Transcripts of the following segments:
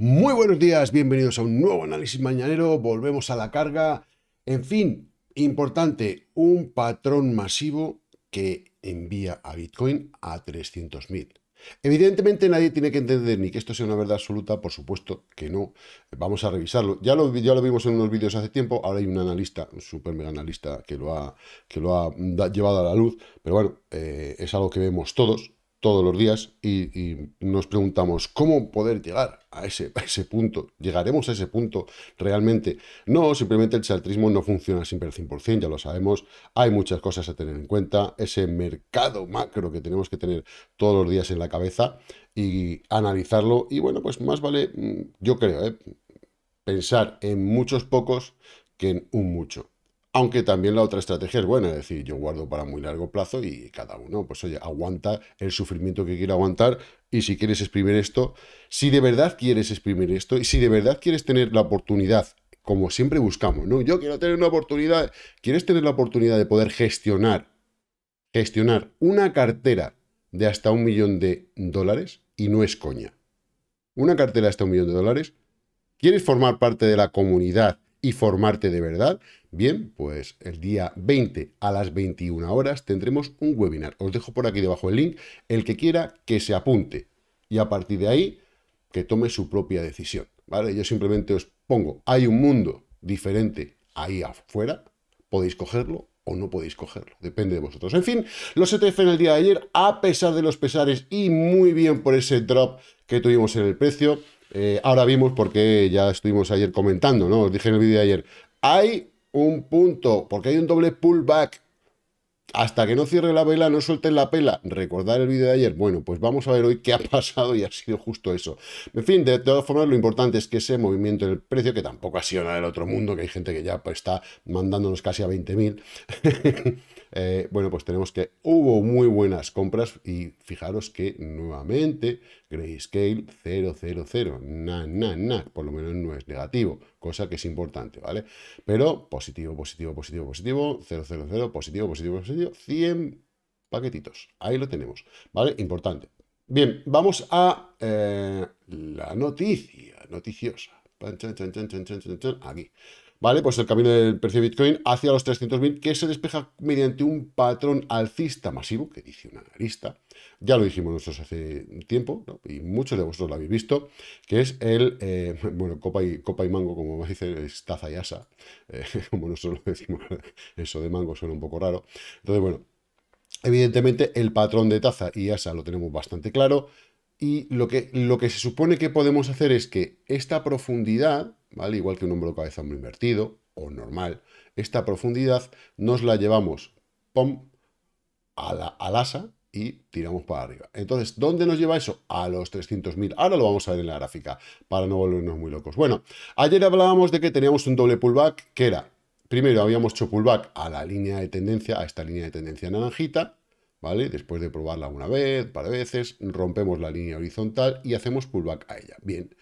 Muy buenos días, bienvenidos a un nuevo análisis mañanero, volvemos a la carga. En fin, importante, un patrón masivo que envía a Bitcoin a 300.000. Evidentemente nadie tiene que entender ni que esto sea una verdad absoluta, por supuesto que no. Vamos a revisarlo. Ya lo, ya lo vimos en unos vídeos hace tiempo, ahora hay un analista, un super mega analista que lo ha, mm, llevado a la luz, pero bueno, eh, es algo que vemos todos, todos los días y, nos preguntamos cómo poder llegar a ese, punto. ¿Llegaremos a ese punto realmente? No, simplemente el chartrismo no funciona siempre al 100%, ya lo sabemos. Hay muchas cosas a tener en cuenta. Ese mercado macro que tenemos que tener todos los días en la cabeza y analizarlo. Y bueno, pues más vale, mm, yo creo, ¿eh? pensar en muchos pocos que en un mucho. Aunque también la otra estrategia es buena, es decir, yo guardo para muy largo plazo y cada uno, pues oye, aguanta el sufrimiento que quiere aguantar y si quieres exprimir esto, si de verdad quieres exprimir esto y si de verdad quieres tener la oportunidad, como siempre buscamos, ¿no? Yo quiero tener una oportunidad, quieres tener la oportunidad de poder gestionar, gestionar una cartera de hasta un millón de dólares y no es coña. Una cartera hasta un millón de dólares, quieres formar parte de la comunidad y formarte de verdad? Bien, pues el día 20 a las 21 horas tendremos un webinar. Os dejo por aquí debajo el link. El que quiera que se apunte y a partir de ahí que tome su propia decisión. ¿vale? Yo simplemente os pongo, hay un mundo diferente ahí afuera, podéis cogerlo o no podéis cogerlo, depende de vosotros. En fin, los ETF en el día de ayer, a pesar de los pesares y muy bien por ese drop que tuvimos en el precio, eh, ahora vimos, porque ya estuvimos ayer comentando, ¿no? Os dije en el vídeo de ayer, hay un punto, porque hay un doble pullback. Hasta que no cierre la vela, no suelten la pela. Recordar el vídeo de ayer. Bueno, pues vamos a ver hoy qué ha pasado y ha sido justo eso. En fin, de todas formas, lo importante es que ese movimiento del precio, que tampoco ha sido nada del otro mundo, que hay gente que ya pues, está mandándonos casi a 20.000. Eh, bueno, pues tenemos que hubo muy buenas compras y fijaros que nuevamente Grayscale 000. Na, na, na. Por lo menos no es negativo, cosa que es importante, ¿vale? Pero positivo, positivo, positivo, positivo, 000, positivo, positivo, positivo, 100 paquetitos. Ahí lo tenemos, ¿vale? Importante. Bien, vamos a eh, la noticia, noticiosa. Aquí. ¿vale? Pues el camino del precio de Bitcoin hacia los 300.000 que se despeja mediante un patrón alcista masivo, que dice un analista, ya lo dijimos nosotros hace tiempo, y muchos de vosotros lo habéis visto, que es el, eh, bueno, copa y, copa y mango, como dice, es taza y asa, eh, como nosotros lo decimos, eso de mango suena un poco raro. Entonces, bueno, evidentemente el patrón de taza y asa lo tenemos bastante claro, y lo que, lo que se supone que podemos hacer es que esta profundidad, Igual que un hombro cabeza muy invertido o normal. Esta profundidad nos la llevamos pom, a la, al asa y tiramos para arriba. Entonces, ¿dónde nos lleva eso? A los 300.000. Ahora lo vamos a ver en la gráfica para no volvernos muy locos. Bueno, ayer hablábamos de que teníamos un doble pullback que era, primero habíamos hecho pullback a la línea de tendencia, a esta línea de tendencia naranjita, ¿vale? Después de probarla una vez, un par de veces, rompemos la línea horizontal y hacemos pullback a ella. Bien.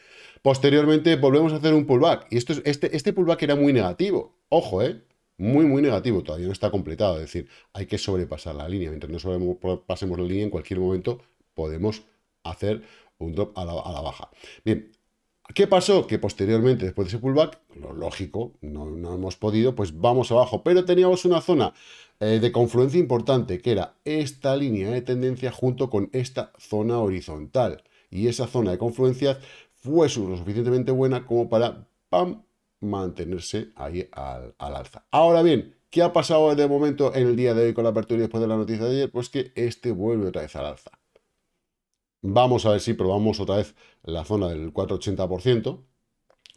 Posteriormente volvemos a hacer un pullback. Y esto es, este, este pullback era muy negativo. Ojo, ¿eh? Muy, muy negativo. Todavía no está completado. Es decir, hay que sobrepasar la línea. Mientras no sobrepasemos la línea, en cualquier momento podemos hacer un drop a la, a la baja. Bien, ¿Qué pasó? Que posteriormente, después de ese pullback, lo lógico, no, hemos podido, pues vamos abajo. Pero teníamos una zona eh, de confluencia importante, que era esta línea de tendencia junto con esta zona horizontal. Y esa zona de confluencia fue lo suficientemente buena como para, mantenerse ahí al, al alza. Ahora bien, ¿Qué ha pasado de momento en el día de hoy con la apertura y después de la noticia de ayer? Pues que este vuelve otra vez al alza. Vamos a ver si probamos otra vez la zona del 4,80%,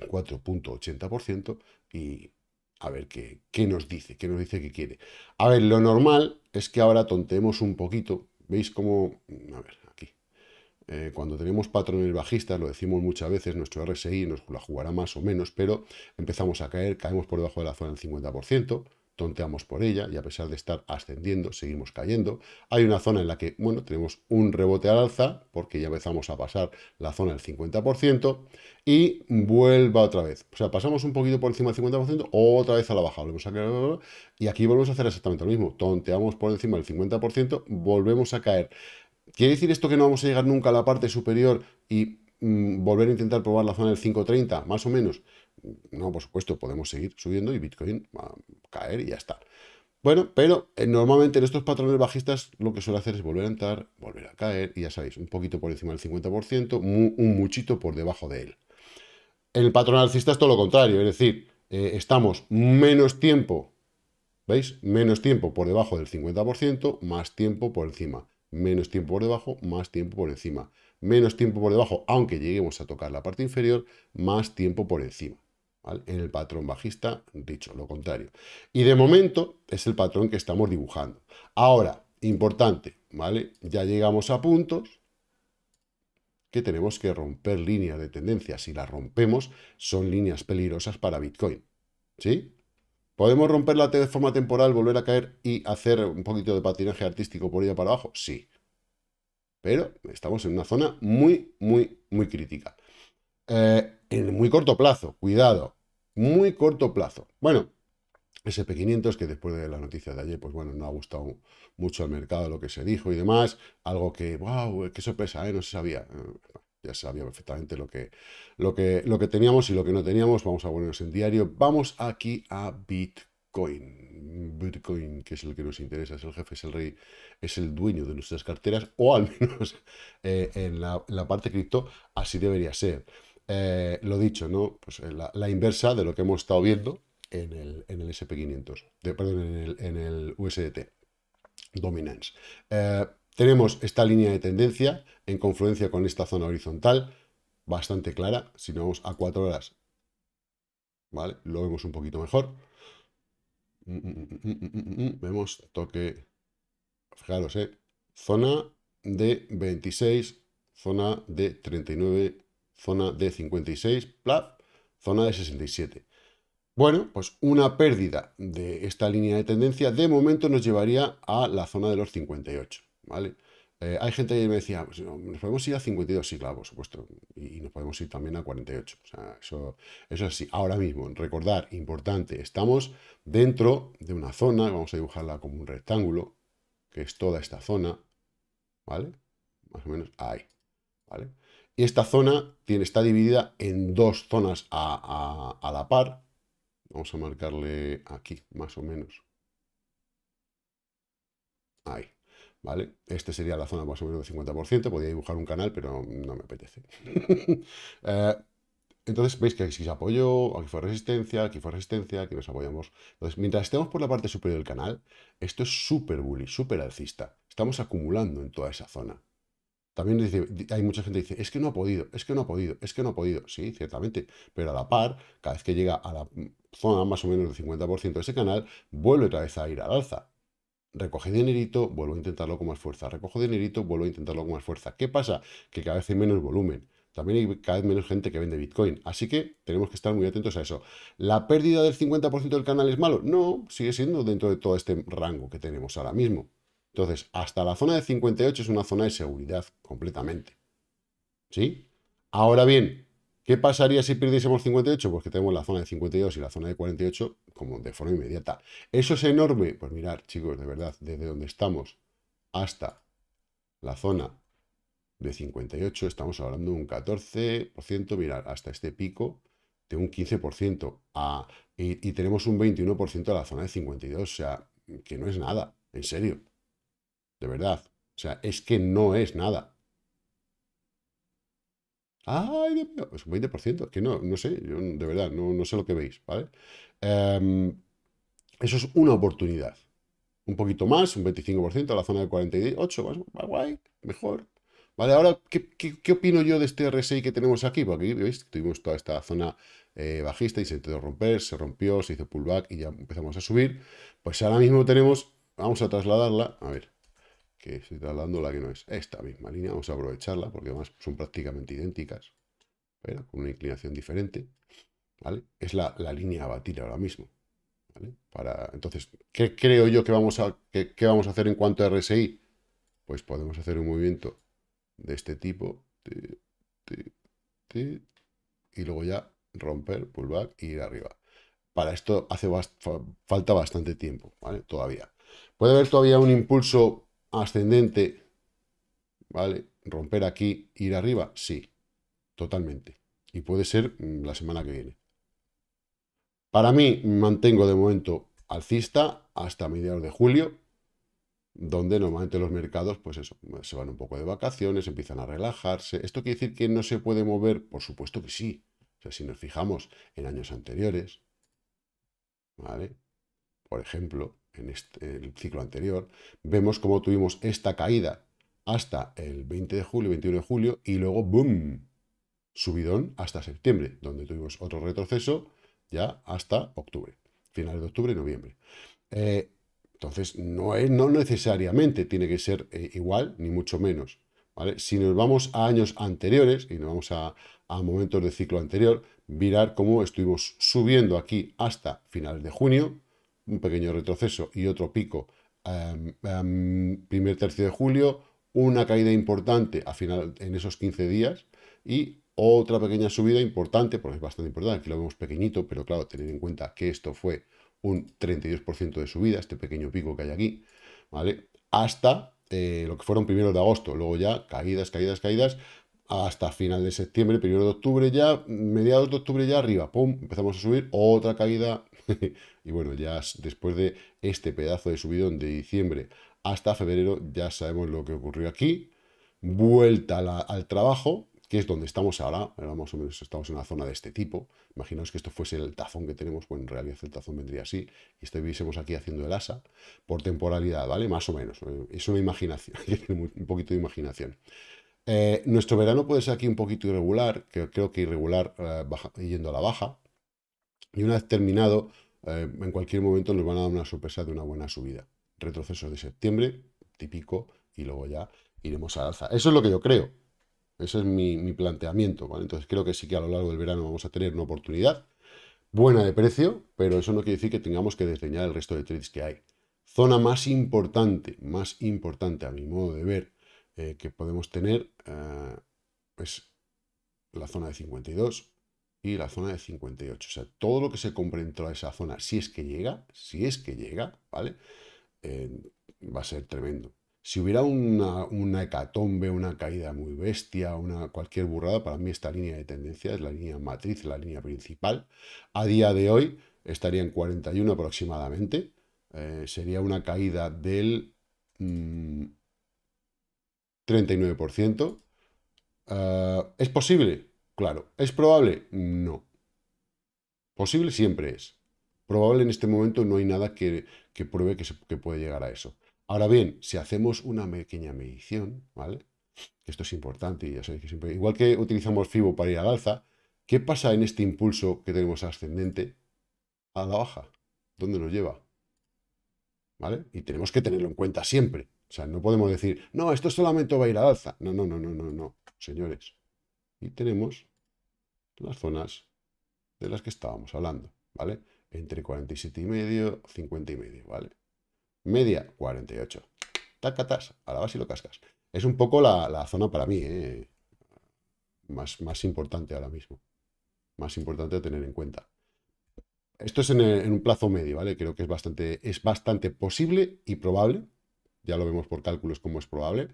4.80%, y a ver qué, nos dice, qué nos dice que quiere. A ver, lo normal es que ahora tontemos un poquito. ¿Veis cómo? A ver, aquí. Eh, cuando tenemos patrones bajistas, lo decimos muchas veces, nuestro RSI nos la jugará más o menos, pero empezamos a caer, caemos por debajo de la zona del 50%, tonteamos por ella y a pesar de estar ascendiendo, seguimos cayendo. Hay una zona en la que, bueno, tenemos un rebote al alza, porque ya empezamos a pasar la zona del 50%, y vuelva otra vez. O sea, pasamos un poquito por encima del 50%, otra vez a la baja, volvemos a caer, y aquí volvemos a hacer exactamente lo mismo. Tonteamos por encima del 50%, volvemos a caer. ¿Quiere decir esto que no vamos a llegar nunca a la parte superior y mm, volver a intentar probar la zona del 5.30, más o menos. No, por supuesto, podemos seguir subiendo y Bitcoin va a caer y ya está. Bueno, pero eh, normalmente en estos patrones bajistas lo que suele hacer es volver a entrar, volver a caer y ya sabéis, un poquito por encima del 50%, un muchito por debajo de él. En el patrón alcista es todo lo contrario, es decir, eh, estamos menos tiempo, ¿veis? Menos tiempo por debajo del 50%, más tiempo por encima. Menos tiempo por debajo, más tiempo por encima. Menos tiempo por debajo, aunque lleguemos a tocar la parte inferior, más tiempo por encima. En el patrón bajista, dicho lo contrario. Y de momento es el patrón que estamos dibujando. Ahora, importante, ¿vale? Ya llegamos a puntos que tenemos que romper líneas de tendencia. Si las rompemos, son líneas peligrosas para Bitcoin. ¿Sí? ¿Podemos romperla de forma temporal, volver a caer y hacer un poquito de patinaje artístico por ella para abajo? Sí. Pero estamos en una zona muy, muy, muy crítica. Eh, en muy corto plazo, cuidado, muy corto plazo. Bueno, SP500 que después de la noticia de ayer, pues bueno, no ha gustado mucho al mercado lo que se dijo y demás, algo que, wow, qué sorpresa, ¿eh? no se sabía. Eh, ya sabía perfectamente lo que, lo, que, lo que teníamos y lo que no teníamos. Vamos a ponernos en diario. Vamos aquí a Bitcoin. Bitcoin, que es el que nos interesa, es el jefe, es el rey, es el dueño de nuestras carteras, o al menos en la parte cripto, así debería ser. Eh, lo dicho, ¿no? Pues eh, la, inversa de lo que hemos estado viendo en el, en SP500, perdón, en el, en USDT, Dominance. Eh, tenemos esta línea de tendencia en confluencia con esta zona horizontal, bastante clara, si nos vamos a 4 horas, ¿vale? Lo vemos un poquito mejor. Mm, mm, mm, vemos toque, fijaros, Zona de 26, zona de 39, zona de 56, plaf, zona de 67. Bueno, pues una pérdida de esta línea de tendencia de momento nos llevaría a la zona de los 58, ¿vale? Eh, hay gente que me decía, pues, nos podemos ir a 52, sí, por supuesto, y, nos podemos ir también a 48, o sea, eso, eso es así. Ahora mismo, recordar, importante, estamos dentro de una zona, vamos a dibujarla como un rectángulo, que es toda esta zona, ¿vale? Más o menos ahí, ¿vale? Y esta zona tiene, está dividida en dos zonas a, la par. Vamos a marcarle aquí, más o menos. Ahí. ¿vale? Este sería la zona más o menos del 50%, Podría dibujar un canal, pero no me apetece. Eh, entonces veis que aquí se apoyó, aquí fue resistencia, aquí fue resistencia, aquí nos apoyamos. Entonces, mientras estemos por la parte superior del canal, esto es súper bully, súper alcista. Estamos acumulando en toda esa zona. También dice, hay mucha gente que dice, es que no ha podido, es que no ha podido, es que no ha podido. Sí, ciertamente, pero a la par, cada vez que llega a la zona más o menos del 50% de ese canal, vuelve otra vez a ir al alza. Recoge dinerito, vuelvo a intentarlo con más fuerza. Recojo dinerito, vuelvo a intentarlo con más fuerza. ¿Qué pasa? Que cada vez hay menos volumen. También hay cada vez menos gente que vende Bitcoin. Así que tenemos que estar muy atentos a eso. ¿La pérdida del 50% del canal es malo? No, sigue siendo dentro de todo este rango que tenemos ahora mismo. Entonces, hasta la zona de 58 es una zona de seguridad, completamente. ¿Sí? Ahora bien, ¿qué pasaría si perdiésemos 58? Pues que tenemos la zona de 52 y la zona de 48 como de forma inmediata. ¿Eso es enorme? Pues mirar, chicos, de verdad, desde donde estamos hasta la zona de 58, estamos hablando de un 14%, mirar, hasta este pico de un 15%, y tenemos un 21% a la zona de 52, o sea, que no es nada, en serio. De verdad. O sea, es que no es nada. ¡Ay, Dios mío! Es pues un 20%, que no, no sé, yo de verdad, no, sé lo que veis, ¿vale? Em, eso es una oportunidad. Un poquito más, un 25%, a la zona de 48, más, pues, guay, mejor. Vale, ahora, ¿qué, opino yo de este RSI que tenemos aquí? Porque aquí, ¿veis? Tuvimos toda esta zona eh, bajista y se intentó romper, se rompió, se hizo pullback y ya empezamos a subir. Pues ahora mismo tenemos, vamos a trasladarla, a ver, que estoy trasladando la que no es. Esta misma línea, vamos a aprovecharla porque además son prácticamente idénticas, con una inclinación diferente. ¿vale? Es la, línea a batir ahora mismo. ¿vale? Para, entonces, ¿qué creo yo que vamos, a, vamos a hacer en cuanto a RSI? Pues podemos hacer un movimiento de este tipo y luego ya romper, pullback y ir arriba. Para esto hace falta bastante tiempo, ¿vale? Todavía. Puede haber todavía un impulso ascendente, ¿vale? Romper aquí, ir arriba, sí, totalmente. Y puede ser mm, la semana que viene. Para mí, mantengo de momento alcista hasta mediados de julio, donde normalmente los mercados, pues eso, se van un poco de vacaciones, empiezan a relajarse. ¿Esto quiere decir que no se puede mover? Por supuesto que sí. si nos fijamos en años anteriores, ¿vale? Por ejemplo, en el ciclo anterior, vemos cómo tuvimos esta caída hasta el 20 de julio, 21 de julio, y luego ¡boom! Subidón hasta septiembre, donde tuvimos otro retroceso ya hasta octubre, finales de octubre y noviembre. Eh, entonces, no, es, no necesariamente tiene que ser eh, igual, ni mucho menos. ¿vale? Si nos vamos a años anteriores y nos vamos a, a momentos del ciclo anterior, mirar cómo estuvimos subiendo aquí hasta finales de junio, un pequeño retroceso y otro pico em, em, primer tercio de julio, una caída importante a final, en esos 15 días y otra pequeña subida importante, porque es bastante importante, aquí lo vemos pequeñito, pero claro, tener en cuenta que esto fue un 32% de subida, este pequeño pico que hay aquí, ¿vale? Hasta eh, lo que fueron primeros de agosto, luego ya caídas, caídas, caídas, hasta final de septiembre, primero de octubre ya, mediados de octubre ya arriba, pum, empezamos a subir, otra caída, y bueno, ya después de este pedazo de subidón de diciembre hasta febrero, ya sabemos lo que ocurrió aquí, vuelta al trabajo, que es donde estamos ahora, eh, más o menos estamos en una zona de este tipo, imaginaos que esto fuese el tazón que tenemos, bueno, en realidad el tazón vendría así, y estuviésemos aquí haciendo el asa, por temporalidad, ¿vale? Más o menos, eh, es una imaginación, un poquito de imaginación. Eh, nuestro verano puede ser aquí un poquito irregular, que creo que irregular eh, yendo a la baja. Y una vez terminado, eh, en cualquier momento nos van a dar una sorpresa de una buena subida. Retroceso de septiembre, típico, y luego ya iremos al alza. Eso es lo que yo creo. Ese es mi, planteamiento. Entonces creo que sí que a lo largo del verano vamos a tener una oportunidad buena de precio, pero eso no quiere decir que tengamos que desdeñar el resto de trades que hay. Zona más importante, más importante a mi modo de ver, eh, que podemos tener eh, es la zona de 52 y la zona de 58. O sea, todo lo que se compre dentro de esa zona, si es que llega, si es que llega, ¿vale? va a ser tremendo. Si hubiera una, hecatombe, una caída muy bestia, una cualquier burrada, para mí esta línea de tendencia es la línea matriz, la línea principal. A día de hoy estaría en 41 aproximadamente. Eh, sería una caída del mm, 39%. Ah, ¿Es posible? Claro. ¿Es probable? No. Posible siempre es. Probable en este momento no hay nada que, pruebe que, que puede llegar a eso. Ahora bien, si hacemos una pequeña medición, ¿vale? Esto es importante y ya que siempre... Igual que utilizamos FIBO para ir al alza, ¿qué pasa en este impulso que tenemos ascendente a la baja? ¿Dónde nos lleva? ¿Vale? Y tenemos que tenerlo en cuenta siempre. O sea, no podemos decir, no, esto solamente va a ir al alza. No, no, no, no, no, no, señores. Y tenemos las zonas de las que estábamos hablando, ¿vale? Entre 47 y medio, 50 y medio, ¿vale? Media, 48. Tacatas, a la base y lo cascas. Es un poco la, zona para mí, ¿eh? Más, más importante ahora mismo. Más importante a tener en cuenta. Esto es en, un plazo medio, ¿vale? Creo que es bastante, es bastante posible y probable ya lo vemos por cálculos como es probable.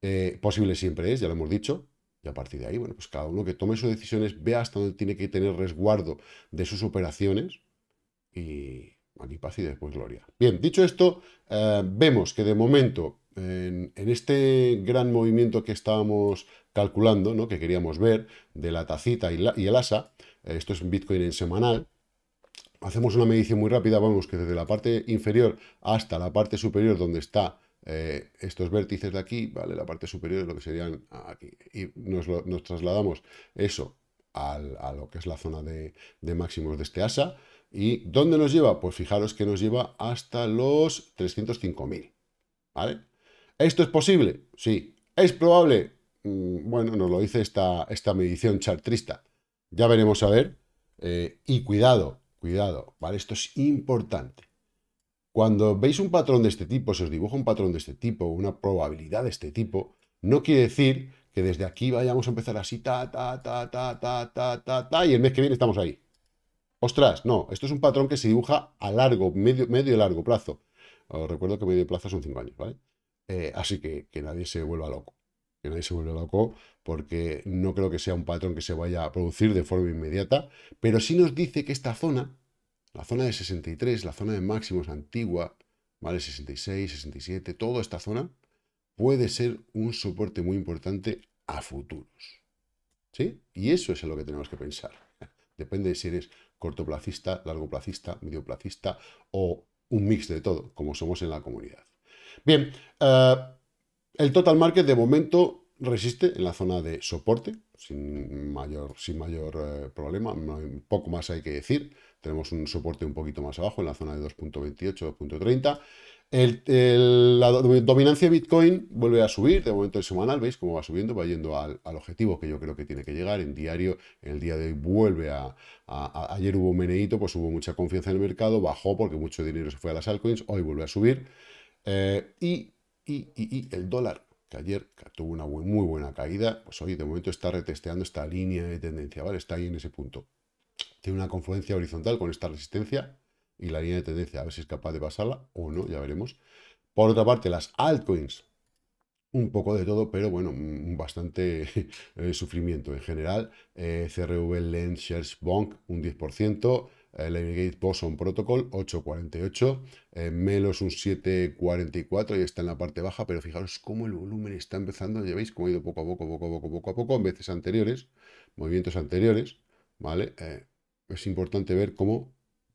Eh, posible siempre es, ya lo hemos dicho, y a partir de ahí, bueno, pues cada uno que tome sus decisiones, vea hasta dónde tiene que tener resguardo de sus operaciones y aquí paz y después gloria. Bien, dicho esto, eh, vemos que de momento en, este gran movimiento que estábamos calculando, que queríamos ver, de la tacita y, y el asa, eh, esto es un Bitcoin en semanal, hacemos una medición muy rápida, vamos que desde la parte inferior hasta la parte superior donde está eh, estos vértices de aquí, ¿vale? La parte superior es lo que serían aquí. Y nos, trasladamos eso a lo que es la zona de, máximos de este asa. ¿Y dónde nos lleva? Pues fijaros que nos lleva hasta los 305.000, ¿vale? ¿Esto es posible? Sí. ¿Es probable? Mm, bueno, nos lo dice esta, medición chartrista. Ya veremos a ver. Eh, y cuidado, cuidado, ¿vale? Esto es importante. Cuando veis un patrón de este tipo, se os dibuja un patrón de este tipo, una probabilidad de este tipo, no quiere decir que desde aquí vayamos a empezar así, ta, ta, ta, ta, ta, ta, ta, ta, y el mes que viene estamos ahí. Ostras, no, esto es un patrón que se dibuja a largo, medio, medio y largo plazo. Os recuerdo que medio plazo son cinco años, ¿vale? Eh, así que que nadie se vuelva loco. Que nadie se vuelva loco porque no creo que sea un patrón que se vaya a producir de forma inmediata, pero sí nos dice que esta zona la zona de 63, la zona de máximos antigua, ¿vale? 66, 67, toda esta zona puede ser un soporte muy importante a futuros. ¿Sí? Y eso es en lo que tenemos que pensar. Depende de si eres cortoplacista, largoplacista, medioplacista o un mix de todo, como somos en la comunidad. Bien, eh, el total market de momento resiste en la zona de soporte, sin mayor, sin mayor eh, problema, poco más hay que decir. Tenemos un soporte un poquito más abajo, en la zona de 2.28, 2.30. la dominancia de Bitcoin vuelve a subir, de momento el semanal, veis cómo va subiendo, va yendo al, objetivo que yo creo que tiene que llegar, en diario, el día de hoy vuelve a, ayer hubo un meneíto, pues hubo mucha confianza en el mercado, bajó porque mucho dinero se fue a las altcoins, hoy vuelve a subir, eh, y, el dólar, que ayer tuvo una muy, muy buena caída, pues hoy de momento está retesteando esta línea de tendencia, ¿vale? Está ahí en ese punto, tiene una confluencia horizontal con esta resistencia y la línea de tendencia, a ver si es capaz de pasarla o no, ya veremos. Por otra parte, las altcoins, un poco de todo, pero bueno, bastante eh, sufrimiento en general. Eh, CRV, Lens, Shares, Bonk, un 10%. el Levigate Boson Protocol 8.48, Menos Melos un 7.44 y está en la parte baja, pero fijaros cómo el volumen está empezando, ya veis cómo ha ido poco a poco, poco a poco, poco a poco, en veces anteriores, movimientos anteriores, ¿vale? Eh, es importante ver cómo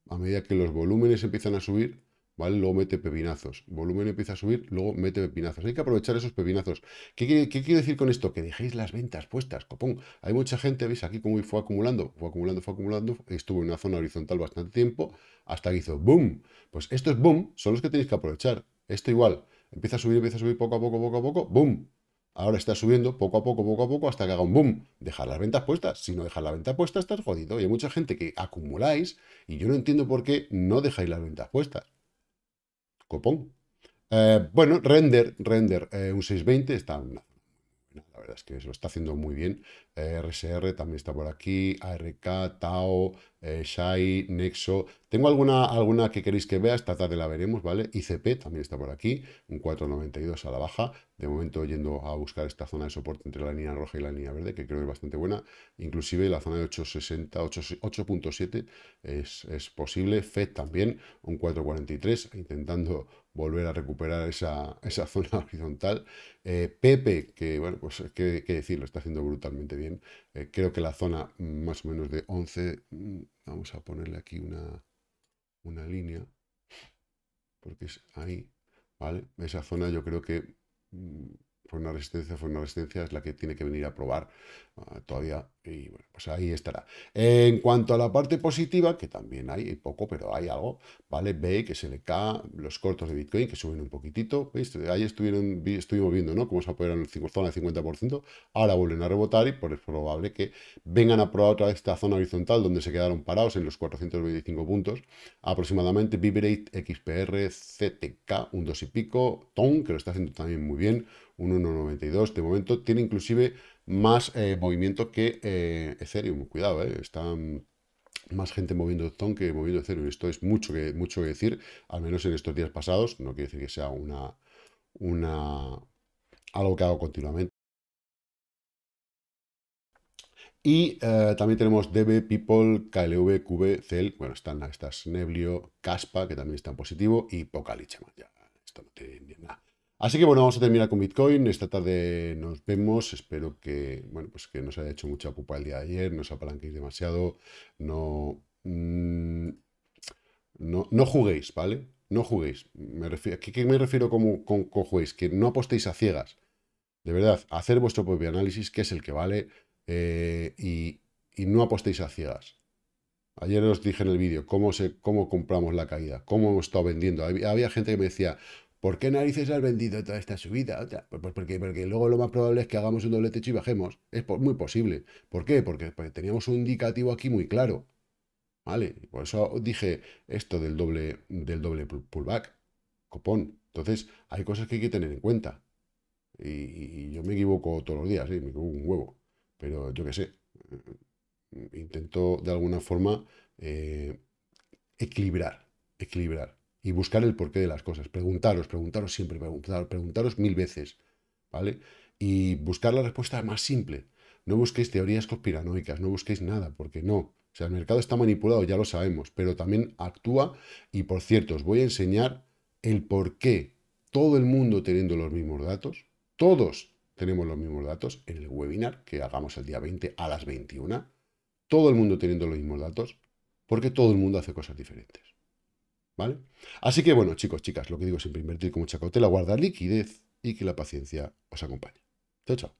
a medida que los volúmenes empiezan a subir, ¿vale? Luego mete pepinazos. Volumen empieza a subir, luego mete pepinazos. Hay que aprovechar esos pepinazos. ¿Qué, quiere, quiero decir con esto? Que dejéis las ventas puestas, copón. Hay mucha gente, veis aquí cómo fue acumulando, fue acumulando, fue acumulando, estuvo en una zona horizontal bastante tiempo, hasta que hizo boom. Pues estos boom son los que tenéis que aprovechar. Esto igual, empieza a subir, empieza a subir poco a poco, poco a poco, boom ahora está subiendo poco a poco, poco a poco, hasta que haga un boom. Dejar las ventas puestas. Si no dejas la venta puesta, estás jodido. Y hay mucha gente que acumuláis y yo no entiendo por qué no dejáis las ventas puestas. Copón. Eh, bueno, render, render, eh, un 620 está verdad es que se lo está haciendo muy bien. RSR eh, también está por aquí. ARK, Tao, eh, Shai, Nexo. Tengo alguna, alguna que queréis que vea. Esta tarde la veremos, ¿vale? ICP también está por aquí. Un 4.92 a la baja. De momento yendo a buscar esta zona de soporte entre la línea roja y la línea verde, que creo que es bastante buena. Inclusive la zona de 8.60, 8.7 es, posible. FED también, un 4.43, intentando volver a recuperar esa, zona horizontal. Eh, Pepe, que bueno, pues que, decirlo decir, está haciendo brutalmente bien. Eh, creo que la zona mm, más o menos de 11, mm, vamos a ponerle aquí una, una línea, porque es ahí, ¿vale? Esa zona yo creo que mm, fue una resistencia, fue una resistencia, es la que tiene que venir a probar ah, todavía. Y bueno, pues ahí estará. En cuanto a la parte positiva, que también hay poco, pero hay algo, ¿vale? B, que se le cae los cortos de Bitcoin que suben un poquitito, ¿veis? Ahí estuvieron, estuvimos viendo, ¿no? Como se apoyaron en zona del 50%, ahora vuelven a rebotar y por es probable que vengan a probar otra vez esta zona horizontal donde se quedaron parados en los 425 puntos, aproximadamente Vibrate, XPR, CTK, un 2 y pico, TON, que lo está haciendo también muy bien, 1,92. De momento tiene inclusive más eh, movimiento que eh, Ethereum. Cuidado, eh, está mm, más gente moviendo Zon que moviendo Ethereum. Esto es mucho que, mucho decir, al menos en estos días pasados. No quiere decir que sea una, una algo que hago continuamente. Y eh, también tenemos DB, People, KLV, QB, CEL, bueno, están estas Neblio, Caspa, que también están positivo, y Pocaliche, ya, esto no tiene nada. Así que bueno, vamos a terminar con Bitcoin. Esta tarde nos vemos. Espero que, bueno, pues que no se haya hecho mucha pupa el día de ayer, no os apalanquéis demasiado, mm, no, no, juguéis, ¿vale? No juguéis. Me refiero, ¿qué, me refiero como, con, juguéis? Que no apostéis a ciegas. De verdad, hacer vuestro propio análisis, que es el que vale, eh, y, no apostéis a ciegas. Ayer os dije en el vídeo cómo, se, cómo compramos la caída, cómo hemos estado vendiendo. había gente que me decía, ¿Por qué narices has vendido toda esta subida? Pues, pues porque, porque luego lo más probable es que hagamos un doble techo y bajemos. Es muy posible. ¿Por qué? Porque, teníamos un indicativo aquí muy claro. ¿Vale? por eso dije esto del doble, del doble pullback. Copón. Entonces, hay cosas que hay que tener en cuenta. Y, yo me equivoco todos los días, ¿eh? me equivoco un huevo. Pero yo qué sé. Intento de alguna forma eh, equilibrar. Equilibrar y buscar el porqué de las cosas. Preguntaros, preguntaros siempre, preguntaros, preguntaros mil veces, ¿vale? Y buscar la respuesta más simple. No busquéis teorías conspiranoicas, no busquéis nada, porque no. O sea, el mercado está manipulado, ya lo sabemos, pero también actúa. Y por cierto, os voy a enseñar el por qué todo el mundo teniendo los mismos datos, todos tenemos los mismos datos en el webinar que hagamos el día 20 a las 21, todo el mundo teniendo los mismos datos, porque todo el mundo hace cosas diferentes. ¿Vale? Así que bueno, chicos, chicas, lo que digo siempre, invertir con mucha cautela, guarda, liquidez y que la paciencia os acompañe. Chao, chao.